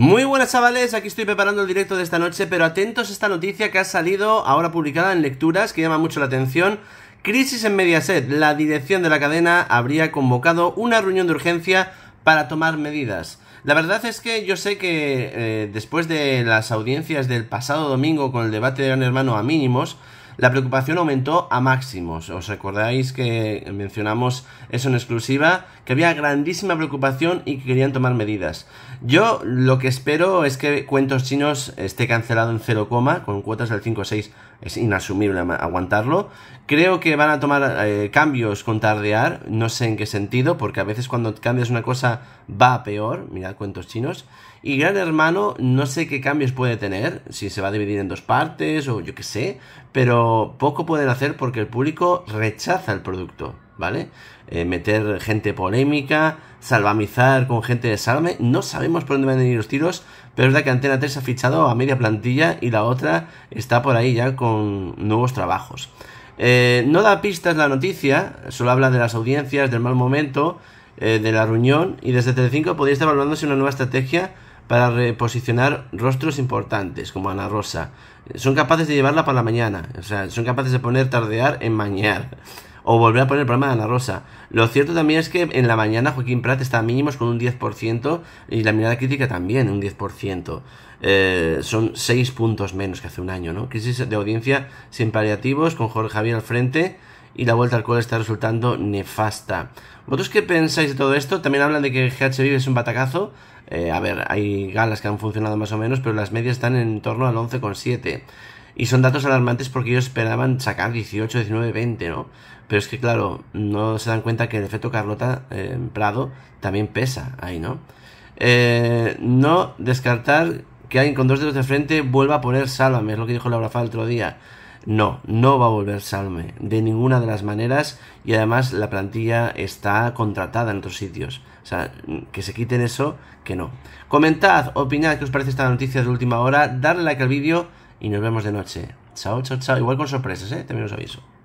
Muy buenas chavales, aquí estoy preparando el directo de esta noche, pero atentos a esta noticia que ha salido ahora publicada en lecturas, que llama mucho la atención. Crisis en Mediaset, la dirección de la cadena habría convocado una reunión de urgencia para tomar medidas. La verdad es que yo sé que eh, después de las audiencias del pasado domingo con el debate de Gran Hermano a mínimos, la preocupación aumentó a máximos. Os recordáis que mencionamos eso en exclusiva, que había grandísima preocupación y que querían tomar medidas. Yo lo que espero es que Cuentos Chinos esté cancelado en 0, con cuotas del 5-6. Es inasumible aguantarlo. Creo que van a tomar eh, cambios con tardear, no sé en qué sentido, porque a veces cuando cambias una cosa va peor. Mirad Cuentos Chinos. Y Gran Hermano, no sé qué cambios puede tener, si se va a dividir en dos partes o yo qué sé, pero poco pueden hacer porque el público rechaza el producto, ¿vale? Eh, meter gente polémica, salvamizar con gente de salme, no sabemos por dónde van a venir los tiros, pero es verdad que Antena 3 ha fichado a media plantilla y la otra está por ahí ya con nuevos trabajos. Eh, no da pistas la noticia, solo habla de las audiencias, del mal momento, eh, de la reunión, y desde Telecinco podría estar evaluándose una nueva estrategia para reposicionar rostros importantes, como Ana Rosa. Son capaces de llevarla para la mañana, o sea, son capaces de poner tardear en mañana o volver a poner el programa de Ana Rosa. Lo cierto también es que en la mañana Joaquín Prat está a mínimos con un 10% y la mirada crítica también un 10%. Eh, son 6 puntos menos que hace un año, ¿no? Crisis de audiencia sin paliativos con Jorge Javier al frente y la vuelta al cole está resultando nefasta. ¿Vosotros qué pensáis de todo esto? También hablan de que GHV es un batacazo. Eh, a ver, hay galas que han funcionado más o menos, pero las medias están en torno al 11,7. Y son datos alarmantes porque ellos esperaban sacar 18, 19, 20, ¿no? Pero es que, claro, no se dan cuenta que el efecto Carlota ...en eh, Prado también pesa ahí, ¿no? Eh, no descartar que alguien con dos dedos de frente vuelva a poner Sálvame, es lo que dijo la Fa el otro día. No, no va a volver Salme, de ninguna de las maneras, y además la plantilla está contratada en otros sitios. O sea, que se quiten eso, que no. Comentad, opinad qué os parece esta noticia de última hora, darle like al vídeo y nos vemos de noche. Chao, chao, chao. Igual con sorpresas, ¿eh? También os aviso.